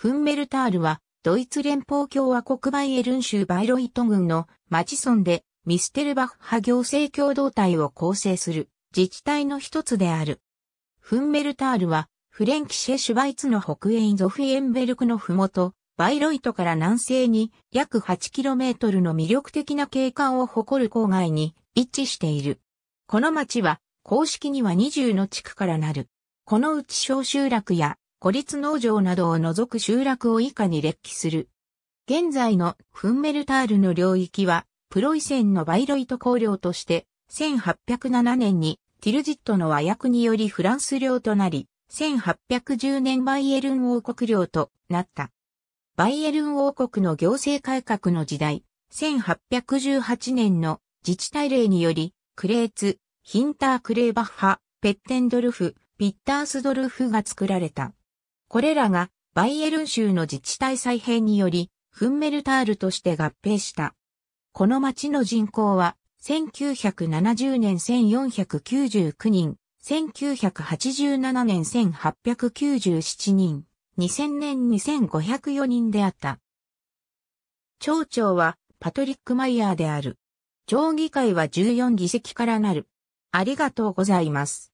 フンメルタールは、ドイツ連邦共和国バイエルン州バイロイト郡のマチソンで、ミステルバッハ行政共同体を構成する自治体の一つである。フンメルタールは、フレンキシェシュバイツの北縁ゾフィエンベルクのふもと、バイロイトから南西に約 8km の魅力的な景観を誇る郊外に位置している。この町は公式には20の地区からなる。このうち小集落や孤立農場などを除く集落を以下に列記する。現在のフンメルタールの領域は、プロイセンのバイロイト公領として、1807年にティルジットの和訳によりフランス領となり、1810年バイエルン王国領となった。バイエルン王国の行政改革の時代、1818年の自治体令により、クレーツ、ヒンタークレーバッハ、ペッテンドルフ、ピッタースドルフが作られた。これらがバイエルン州の自治体再編により、フンメルタールとして合併した。この町の人口は、1970年1499人、1987年1897人、2000年2504人であった。町長はパトリック・マイヤーである。町議会は14議席からなる。ありがとうございます。